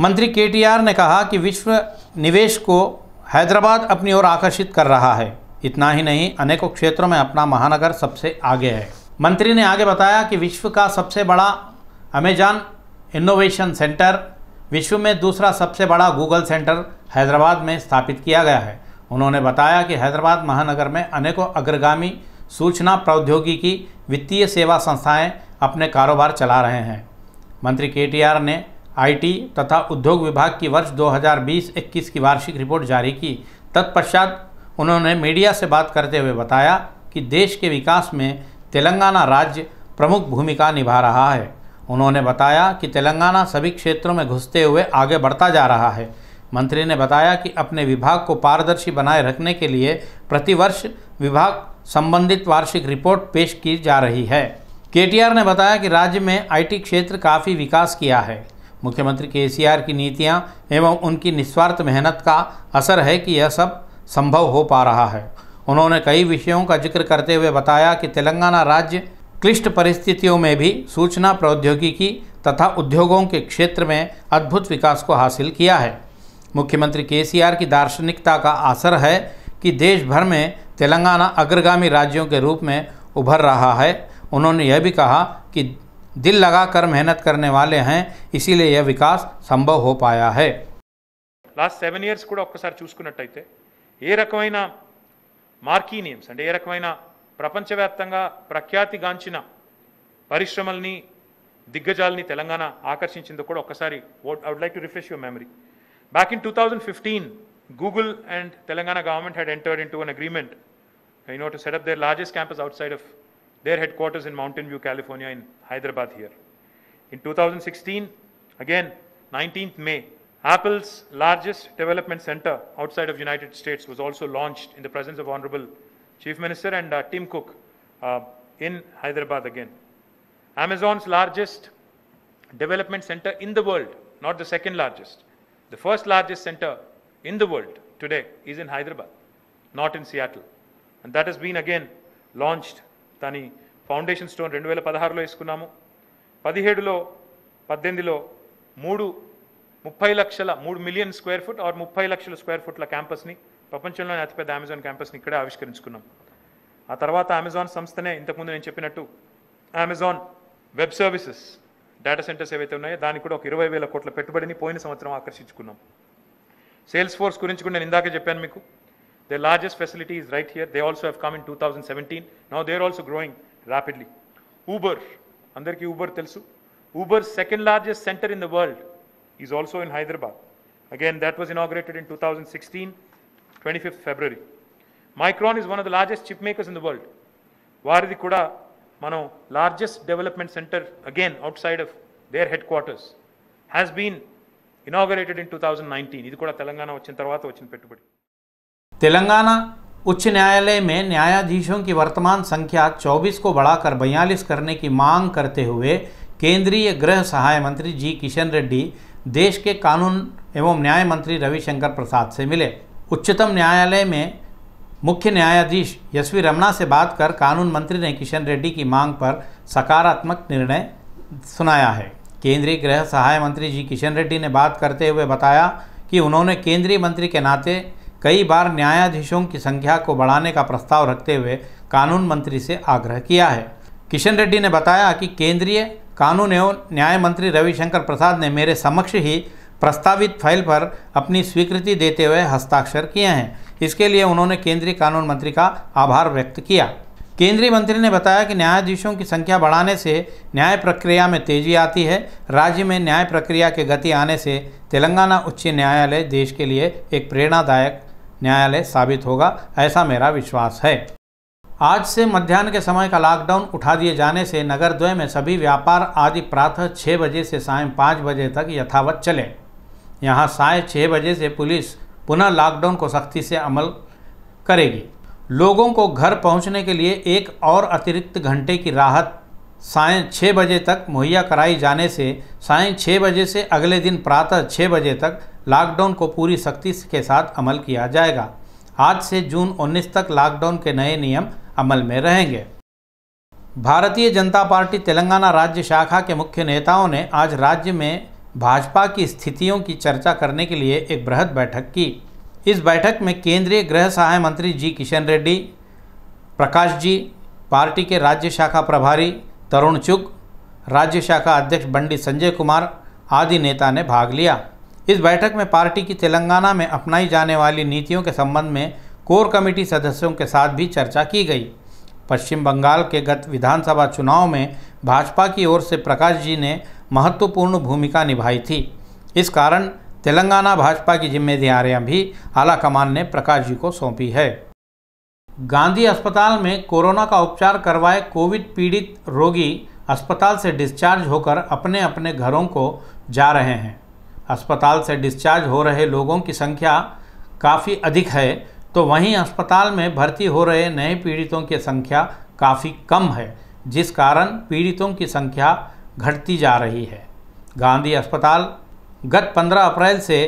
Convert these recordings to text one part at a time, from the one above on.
मंत्री केटीआर ने कहा कि विश्व निवेश को हैदराबाद अपनी ओर आकर्षित कर रहा है इतना ही नहीं अनेकों क्षेत्रों में अपना महानगर सबसे आगे है मंत्री ने आगे बताया कि विश्व का सबसे बड़ा अमेजान इनोवेशन सेंटर विश्व में दूसरा सबसे बड़ा गूगल सेंटर हैदराबाद में स्थापित किया गया है उन्होंने बताया कि हैदराबाद महानगर में अनेकों अग्रगामी सूचना प्रौद्योगिकी वित्तीय सेवा संस्थाएं अपने कारोबार चला रहे हैं मंत्री केटीआर ने आईटी तथा उद्योग विभाग की वर्ष 2020-21 की वार्षिक रिपोर्ट जारी की तत्पश्चात उन्होंने मीडिया से बात करते हुए बताया कि देश के विकास में तेलंगाना राज्य प्रमुख भूमिका निभा रहा है उन्होंने बताया कि तेलंगाना सभी क्षेत्रों में घुसते हुए आगे बढ़ता जा रहा है मंत्री ने बताया कि अपने विभाग को पारदर्शी बनाए रखने के लिए प्रतिवर्ष विभाग संबंधित वार्षिक रिपोर्ट पेश की जा रही है केटीआर ने बताया कि राज्य में आईटी क्षेत्र काफ़ी विकास किया है मुख्यमंत्री केसीआर की नीतियां एवं उनकी निस्वार्थ मेहनत का असर है कि यह सब संभव हो पा रहा है उन्होंने कई विषयों का जिक्र करते हुए बताया कि तेलंगाना राज्य क्लिष्ट परिस्थितियों में भी सूचना प्रौद्योगिकी तथा उद्योगों के क्षेत्र में अद्भुत विकास को हासिल किया है मुख्यमंत्री के की दार्शनिकता का असर है कि देश भर में तेलंगाना अग्रगामी राज्यों के रूप में उभर रहा है उन्होंने यह भी कहा कि दिल लगाकर मेहनत करने वाले हैं इसीलिए यह विकास संभव हो पाया है लास्ट 7 इयर्स कोड़ा एक बार చూసుకున్నట్టు అయితే ఏ రకమైన మార్కీ నేమ్స్ అంటే ఏ రకమైన ప్రపంచవ్యాప్తంగా ప్రఖ్యాత గాంచిన పరిశ్రమల్ని దిగ్గజాల్ని తెలంగాణ ఆకర్신ించినట్టు కూడా ఒకసారి I would like to refresh your memory back in 2015 Google and Telangana government had entered into an agreement to set up their largest campus outside of their headquarters in Mountain View, California, in Hyderabad here. In 2016, again, 19th May, Apple's largest development center outside of United States was also launched in the presence of Honorable Chief Minister and uh, Tim Cook uh, in Hyderabad again. Amazon's largest development center in the world, not the second largest. The first largest center in the world today is in Hyderabad, not in Seattle. And that has been again launched దాని foundation stone రెండు వేల పదహారులో వేసుకున్నాము పదిహేడులో పద్దెనిమిదిలో మూడు ముప్పై లక్షల మూడు మిలియన్ స్క్వేర్ ఫుట్ ఆర్ ముప్పై లక్షల స్క్వేర్ ఫుట్ల క్యాంపస్ని ప్రపంచంలోనే అతిపెద్ద అమెజాన్ క్యాంపస్ని ఇక్కడే ఆవిష్కరించుకున్నాం ఆ తర్వాత అమెజాన్ సంస్థనే ఇంతకుముందు నేను చెప్పినట్టు Amazon web services data centres ఏవైతే ఉన్నాయో దానికి కూడా ఒక ఇరవై వేల కోట్ల పెట్టుబడిని పోయిన సంవత్సరం ఆకర్షించుకున్నాం సేల్స్ ఫోర్స్ గురించి కూడా నేను ఇందాక చెప్పాను మీకు Their largest facility is right here. They also have come in 2017. Now they're also growing rapidly. Uber, అందరికీ Uber తెలుసు Uber's second largest center in the world is also in Hyderabad. Again, that was inaugurated in 2016, 25th February. Micron is one of the largest chip makers in the world. వారిది కూడా మనం largest development centre again outside of their headquarters has been inaugurated in two thousand nineteen Telangana उच्च न्यायालय में न्यायाधीशों की वर्तमान संख्या 24 को बढ़ाकर बयालीस करने की मांग करते हुए केंद्रीय गृह सहाय मंत्री जी किशन रेड्डी देश के कानून एवं न्याय मंत्री रविशंकर प्रसाद से मिले उच्चतम न्यायालय में मुख्य न्यायाधीश यशवी रमना से बात कर कानून मंत्री ने किशन रेड्डी की मांग पर सकारात्मक निर्णय सुनाया है केंद्रीय गृह सहाय मंत्री जी किशन रेड्डी ने बात करते हुए बताया कि उन्होंने केंद्रीय मंत्री के नाते कई बार न्यायाधीशों की संख्या को बढ़ाने का प्रस्ताव रखते हुए कानून मंत्री से आग्रह किया है किशन रेड्डी ने बताया कि केंद्रीय कानून एवं न्याय मंत्री रविशंकर प्रसाद ने मेरे समक्ष ही प्रस्तावित फाइल पर अपनी स्वीकृति देते हुए हस्ताक्षर किए हैं इसके लिए उन्होंने केंद्रीय कानून मंत्री का आभार व्यक्त किया केंद्रीय मंत्री ने बताया कि न्यायाधीशों की संख्या बढ़ाने से न्याय प्रक्रिया में तेजी आती है राज्य में न्याय प्रक्रिया के गति आने से तेलंगाना उच्च न्यायालय देश के लिए एक प्रेरणादायक न्यायालय साबित होगा ऐसा मेरा विश्वास है आज से मध्यान्ह के समय का लॉकडाउन उठा दिए जाने से नगर द्वय में सभी व्यापार आदि प्रातः छः बजे से साय पाँच बजे तक यथावत चले यहाँ साय छः बजे से पुलिस पुनः लॉकडाउन को सख्ती से अमल करेगी लोगों को घर पहुँचने के लिए एक और अतिरिक्त घंटे की राहत साय छः बजे तक मुहैया कराई जाने से साय छः बजे से अगले दिन प्रातः छः बजे तक लॉकडाउन को पूरी सख्ती के साथ अमल किया जाएगा आज से जून 19 तक लॉकडाउन के नए नियम अमल में रहेंगे भारतीय जनता पार्टी तेलंगाना राज्य शाखा के मुख्य नेताओं ने आज राज्य में भाजपा की स्थितियों की चर्चा करने के लिए एक बृहद बैठक की इस बैठक में केंद्रीय गृह सहाय मंत्री जी किशन रेड्डी प्रकाश जी पार्टी के राज्य शाखा प्रभारी तरुण चुग राज्य शाखा अध्यक्ष बंडी संजय कुमार आदि नेता ने भाग लिया इस बैठक में पार्टी की तेलंगाना में अपनाई जाने वाली नीतियों के संबंध में कोर कमेटी सदस्यों के साथ भी चर्चा की गई पश्चिम बंगाल के गत विधानसभा चुनाव में भाजपा की ओर से प्रकाश जी ने महत्वपूर्ण भूमिका निभाई थी इस कारण तेलंगाना भाजपा की जिम्मेदारियां भी आला कमान ने प्रकाश जी को सौंपी है गांधी अस्पताल में कोरोना का उपचार करवाए कोविड पीड़ित रोगी अस्पताल से डिस्चार्ज होकर अपने अपने घरों को जा रहे हैं अस्पताल से डिस्चार्ज हो रहे लोगों की संख्या काफ़ी अधिक है तो वहीं अस्पताल में भर्ती हो रहे नए पीड़ितों की संख्या काफ़ी कम है जिस कारण पीड़ितों की संख्या घटती जा रही है गांधी अस्पताल गत 15 अप्रैल से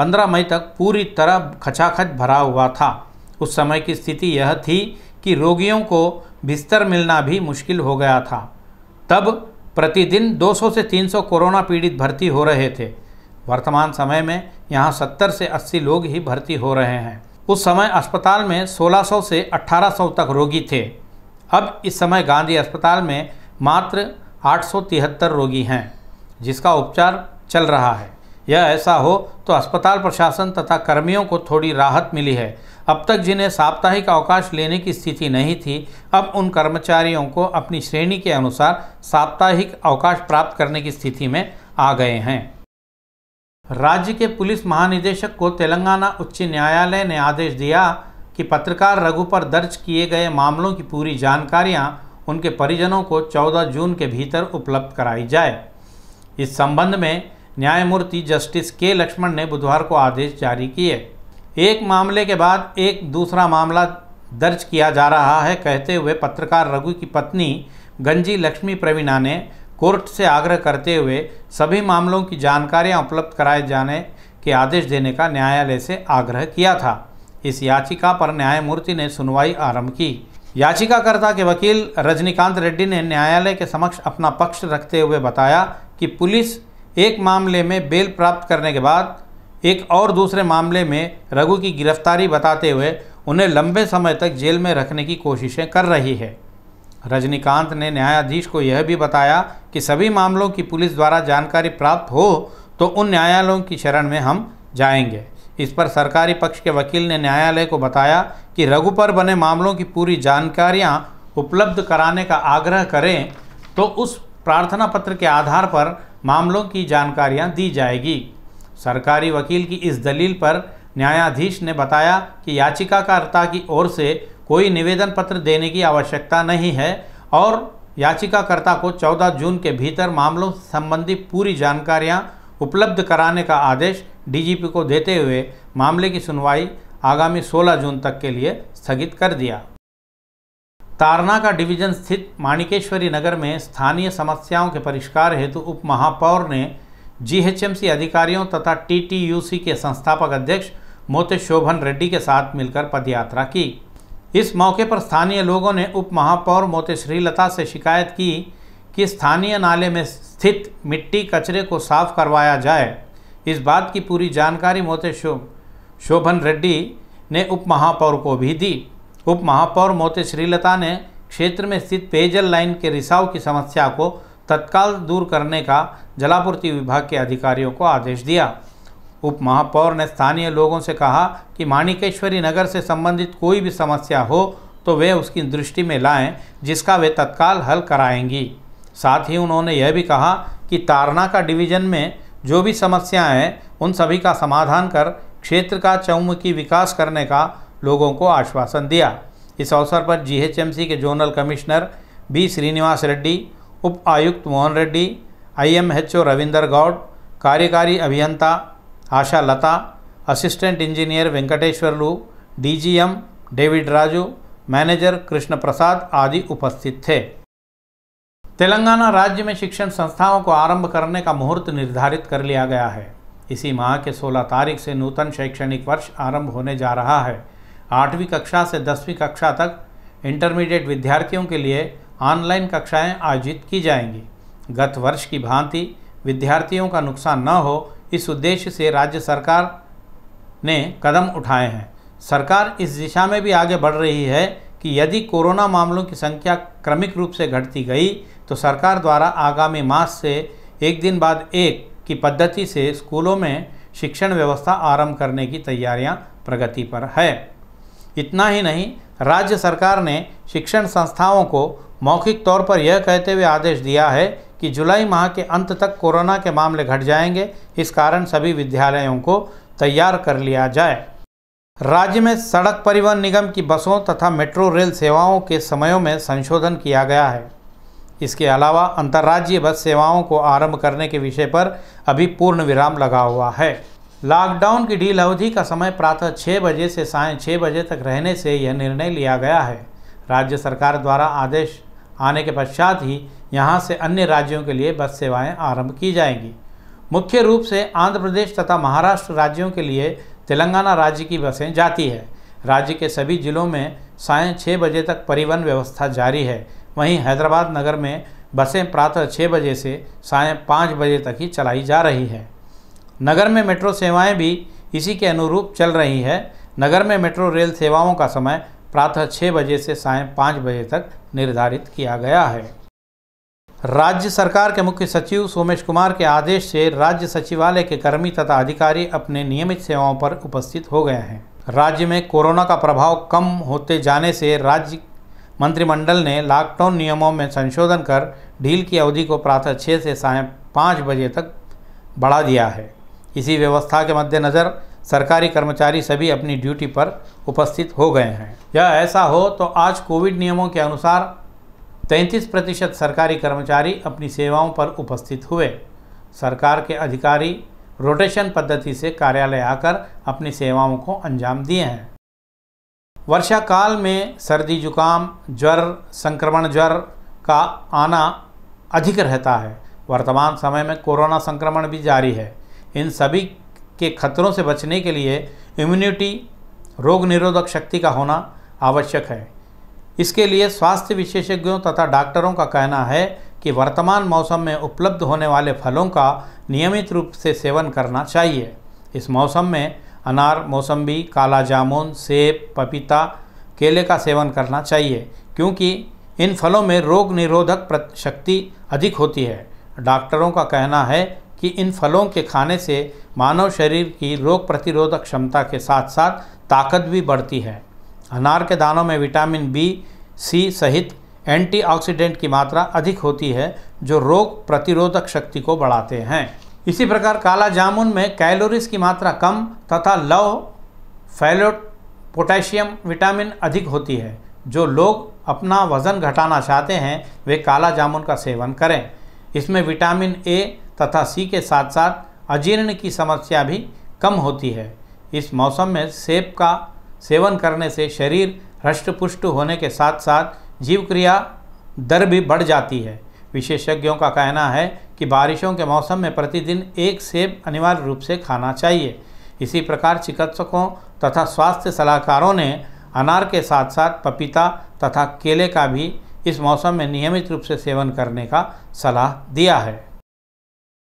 15 मई तक पूरी तरह खचाखच भरा हुआ था उस समय की स्थिति यह थी कि रोगियों को बिस्तर मिलना भी मुश्किल हो गया था तब प्रतिदिन 200 से 300 कोरोना पीड़ित भर्ती हो रहे थे वर्तमान समय में यहाँ 70 से 80 लोग ही भर्ती हो रहे हैं उस समय अस्पताल में 1600 से 1800 तक रोगी थे अब इस समय गांधी अस्पताल में मात्र आठ रोगी हैं जिसका उपचार चल रहा है यह ऐसा हो तो अस्पताल प्रशासन तथा कर्मियों को थोड़ी राहत मिली है अब तक जिन्हें साप्ताहिक अवकाश लेने की स्थिति नहीं थी अब उन कर्मचारियों को अपनी श्रेणी के अनुसार साप्ताहिक अवकाश प्राप्त करने की स्थिति में आ गए हैं राज्य के पुलिस महानिदेशक को तेलंगाना उच्च न्यायालय ने आदेश दिया कि पत्रकार रघु पर दर्ज किए गए मामलों की पूरी जानकारियां उनके परिजनों को 14 जून के भीतर उपलब्ध कराई जाए इस संबंध में न्यायमूर्ति जस्टिस के लक्ष्मण ने बुधवार को आदेश जारी किए एक मामले के बाद एक दूसरा मामला दर्ज किया जा रहा है कहते हुए पत्रकार रघु की पत्नी गंजी लक्ष्मी प्रवीणा ने कोर्ट से आग्रह करते हुए सभी मामलों की जानकारियां उपलब्ध कराए जाने के आदेश देने का न्यायालय से आग्रह किया था इस याचिका पर न्यायमूर्ति ने सुनवाई आरंभ की याचिकाकर्ता के वकील रजनीकांत रेड्डी ने न्यायालय के समक्ष अपना पक्ष रखते हुए बताया कि पुलिस एक मामले में बेल प्राप्त करने के बाद एक और दूसरे मामले में रघु की गिरफ्तारी बताते हुए उन्हें लंबे समय तक जेल में रखने की कोशिशें कर रही है रजनीकांत ने न्यायाधीश को यह भी बताया कि सभी मामलों की पुलिस द्वारा जानकारी प्राप्त हो तो उन न्यायालयों की शरण में हम जाएंगे इस पर सरकारी पक्ष के वकील ने न्यायालय को बताया कि रघु पर बने मामलों की पूरी जानकारियां उपलब्ध कराने का आग्रह करें तो उस प्रार्थना पत्र के आधार पर मामलों की जानकारियां दी जाएगी सरकारी वकील की इस दलील पर न्यायाधीश ने बताया कि याचिकाकर्ता की ओर से कोई निवेदन पत्र देने की आवश्यकता नहीं है और याचिकाकर्ता को 14 जून के भीतर मामलों संबंधी पूरी जानकारियां उपलब्ध कराने का आदेश डीजीपी को देते हुए मामले की सुनवाई आगामी 16 जून तक के लिए स्थगित कर दिया तारना का डिवीजन स्थित माणिकेश्वरी नगर में स्थानीय समस्याओं के परिष्कार हेतु उप महापौर ने जीएचएमसी अधिकारियों तथा टीटीयूसी के संस्थापक अध्यक्ष मोते शोभन रेड्डी के साथ मिलकर पदयात्रा की इस मौके पर स्थानीय लोगों ने उप महापौर मोते श्रीलता से शिकायत की कि स्थानीय नाले में स्थित मिट्टी कचरे को साफ करवाया जाए इस बात की पूरी जानकारी मोते शो, शोभन रेड्डी ने उप महापौर को भी दी उप महापौर मोती श्रीलता ने क्षेत्र में स्थित पेयजल लाइन के रिसाव की समस्या को तत्काल दूर करने का जलापूर्ति विभाग के अधिकारियों को आदेश दिया उप महापौर ने स्थानीय लोगों से कहा कि माणिकेश्वरी नगर से संबंधित कोई भी समस्या हो तो वे उसकी दृष्टि में लाएं जिसका वे तत्काल हल कराएंगी साथ ही उन्होंने यह भी कहा कि तारना का डिवीजन में जो भी समस्याएं हैं उन सभी का समाधान कर क्षेत्र का चौमुखी विकास करने का लोगों को आश्वासन दिया इस अवसर पर जीएचएमसी के zonal commissioner B Srinivas Reddy उप आयुक्त मोहन रेड्डी आईएमएचओ रविंदर गौड़ कार्यकारी अभियंता Asha Lata assistant engineer Venkateshwarlu DGM David Raju manager Krishna Prasad आदि उपस्थित थे तेलंगाना राज्य में शिक्षण संस्थाओं को आरंभ करने का मुहूर्त निर्धारित कर लिया गया है इसी माह के 16 तारीख से नूतन शैक्षणिक वर्ष आरंभ होने जा रहा है आठवीं कक्षा से दसवीं कक्षा तक इंटरमीडिएट विद्यार्थियों के लिए ऑनलाइन कक्षाएं आयोजित की जाएंगी गत वर्ष की भांति विद्यार्थियों का नुकसान न हो इस उद्देश्य से राज्य सरकार ने कदम उठाए हैं सरकार इस दिशा में भी आगे बढ़ रही है कि यदि कोरोना मामलों की संख्या क्रमिक रूप से घटती गई तो सरकार द्वारा आगामी मास से एक दिन बाद एक की पद्धति से स्कूलों में शिक्षण व्यवस्था आरंभ करने की तैयारियां प्रगति पर है इतना ही नहीं राज्य सरकार ने शिक्षण संस्थाओं को मौखिक तौर पर यह कहते हुए आदेश दिया है कि जुलाई माह के अंत तक कोरोना के मामले घट जाएंगे इस कारण सभी विद्यालयों को तैयार कर लिया जाए राज्य में सड़क परिवहन निगम की बसों तथा मेट्रो रेल सेवाओं के समयों में संशोधन किया गया है इसके अलावा अंतर्राज्यीय बस सेवाओं को आरंभ करने के विषय पर अभी पूर्ण विराम लगा हुआ है लॉकडाउन की डील अवधि का समय प्रातः छः बजे से साय छः बजे तक रहने से यह निर्णय लिया गया है राज्य सरकार द्वारा आदेश आने के पश्चात ही यहाँ से अन्य राज्यों के लिए बस सेवाएं आरंभ की जाएंगी मुख्य रूप से आंध्र प्रदेश तथा महाराष्ट्र राज्यों के लिए तेलंगाना राज्य की बसें जाती है राज्य के सभी जिलों में साय छः बजे तक परिवहन व्यवस्था जारी है वहीं हैदराबाद नगर में बसें प्रातः छः बजे से साय पाँच बजे तक ही चलाई जा रही है नगर में मेट्रो सेवाएं भी इसी के अनुरूप चल रही है नगर में मेट्रो रेल सेवाओं का समय प्रातः छः बजे से साय पाँच बजे तक निर्धारित किया गया है राज्य सरकार के मुख्य सचिव सोमेश कुमार के आदेश से राज्य सचिवालय के कर्मी तथा अधिकारी अपने नियमित सेवाओं पर उपस्थित हो गए हैं राज्य में कोरोना का प्रभाव कम होते जाने से राज्य मंत्रिमंडल ने लॉकडाउन नियमों में संशोधन कर ढील की अवधि को प्रातः छः से साय पाँच बजे तक बढ़ा दिया है इसी व्यवस्था के मद्देनज़र सरकारी कर्मचारी सभी अपनी ड्यूटी पर उपस्थित हो गए हैं यह ऐसा हो तो आज कोविड नियमों के अनुसार 33 प्रतिशत सरकारी कर्मचारी अपनी सेवाओं पर उपस्थित हुए सरकार के अधिकारी रोटेशन पद्धति से कार्यालय आकर अपनी सेवाओं को अंजाम दिए हैं वर्षा काल में सर्दी जुकाम ज्वर संक्रमण ज्वर का आना अधिक रहता है वर्तमान समय में कोरोना संक्रमण भी जारी है इन सभी के खतरों से बचने के लिए इम्यूनिटी रोग निरोधक शक्ति का होना आवश्यक है इसके लिए स्वास्थ्य विशेषज्ञों तथा डॉक्टरों का कहना है कि वर्तमान मौसम में उपलब्ध होने वाले फलों का नियमित रूप से सेवन करना चाहिए इस मौसम में अनार मौसम्बी काला जामुन सेब पपीता केले का सेवन करना चाहिए क्योंकि इन फलों में रोग निरोधक शक्ति अधिक होती है डॉक्टरों का कहना है कि इन फलों के खाने से मानव शरीर की रोग प्रतिरोधक क्षमता के साथ साथ ताकत भी बढ़ती है अनार के दानों में विटामिन बी सी सहित एंटीऑक्सीडेंट की मात्रा अधिक होती है जो रोग प्रतिरोधक शक्ति को बढ़ाते हैं इसी प्रकार काला जामुन में कैलोरीज की मात्रा कम तथा लव फैलोट पोटेशियम विटामिन अधिक होती है जो लोग अपना वज़न घटाना चाहते हैं वे काला जामुन का सेवन करें इसमें विटामिन ए तथा सी के साथ साथ अजीर्ण की समस्या भी कम होती है इस मौसम में सेब का सेवन करने से शरीर हृष्ट होने के साथ साथ जीव क्रिया दर भी बढ़ जाती है विशेषज्ञों का कहना है कि बारिशों के मौसम में प्रतिदिन एक सेब अनिवार्य रूप से खाना चाहिए इसी प्रकार चिकित्सकों तथा स्वास्थ्य सलाहकारों ने अनार के साथ साथ पपीता तथा केले का भी इस मौसम में नियमित रूप से सेवन करने का सलाह दिया है